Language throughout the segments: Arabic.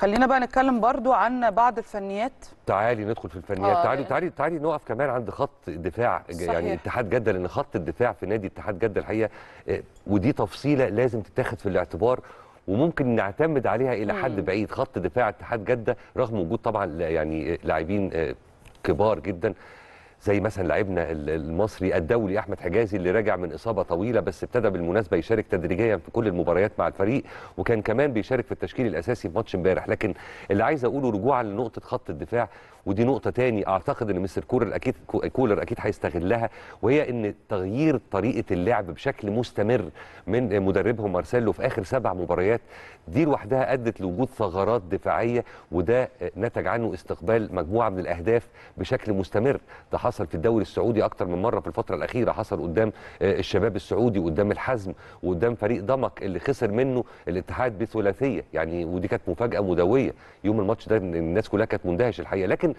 خلينا بقى نتكلم برضو عن بعض الفنيات تعالي ندخل في الفنيات آه تعالي تعالي تعالي نقف كمان عند خط الدفاع يعني صحيح. يعني اتحاد جده لان خط الدفاع في نادي اتحاد جده الحقيقه آه، ودي تفصيله لازم تتاخد في الاعتبار وممكن نعتمد عليها الى حد بعيد خط دفاع اتحاد جده رغم وجود طبعا يعني آه، لاعبين آه، كبار جدا زي مثلا لاعبنا المصري الدولي احمد حجازي اللي راجع من اصابه طويله بس ابتدى بالمناسبه يشارك تدريجيا في كل المباريات مع الفريق وكان كمان بيشارك في التشكيل الاساسي في ماتش امبارح لكن اللي عايز اقوله رجوعا لنقطه خط الدفاع ودي نقطه تاني اعتقد ان مستر كولر اكيد كولر اكيد هيستغلها وهي ان تغيير طريقه اللعب بشكل مستمر من مدربهم مارسيلو في اخر سبع مباريات دي لوحدها ادت لوجود ثغرات دفاعيه وده نتج عنه استقبال مجموعه من الاهداف بشكل مستمر ده حصل في الدوري السعودي اكتر من مره في الفتره الاخيره حصل قدام آه، الشباب السعودي وقدام الحزم وقدام فريق ضمك اللي خسر منه الاتحاد بثلاثيه يعني ودي كانت مفاجاه مدويه يوم الماتش ده الناس كلها كانت مندهشه الحقيقه لكن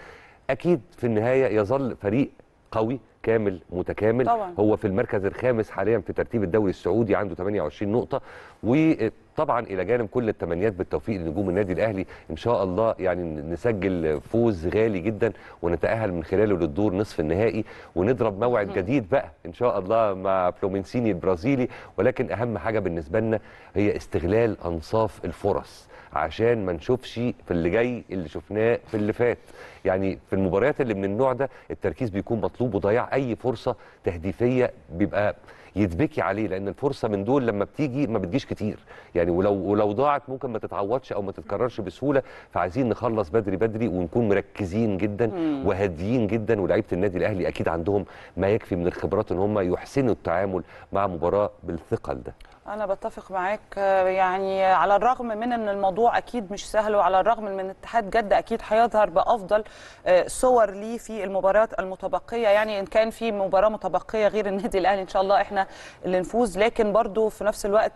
اكيد في النهايه يظل فريق قوي كامل متكامل طبعا. هو في المركز الخامس حاليا في ترتيب الدوري السعودي عنده 28 نقطه وطبعا الى جانب كل التمنيات بالتوفيق لنجوم النادي الاهلي ان شاء الله يعني نسجل فوز غالي جدا ونتاهل من خلاله للدور نصف النهائي ونضرب موعد م. جديد بقى ان شاء الله مع فلومنسيني البرازيلي ولكن اهم حاجه بالنسبه لنا هي استغلال انصاف الفرص عشان ما نشوفش في اللي جاي اللي شفناه في اللي فات يعني في المباريات اللي من النوع ده التركيز بيكون مطلوب وضياع اي فرصه تهديفيه بيبقى يتبكي عليه لان الفرصه من دول لما بتيجي ما بتجيش كتير يعني ولو ولو ضاعت ممكن ما تتعوضش او ما تتكررش بسهوله فعايزين نخلص بدري بدري ونكون مركزين جدا وهاديين جدا ولاعيبه النادي الاهلي اكيد عندهم ما يكفي من الخبرات ان هم يحسنوا التعامل مع مباراه بالثقل ده أنا بتفق معاك يعني على الرغم من أن الموضوع أكيد مش سهل وعلى الرغم من أن اتحاد جدة أكيد هيظهر بأفضل آه، صور ليه في المباريات المتبقية يعني إن كان في مباراة متبقية غير النادي الأهلي إن شاء الله إحنا اللي نفوز لكن برضو في نفس الوقت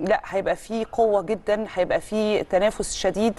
لا هيبقى في قوة جدا هيبقى في تنافس شديد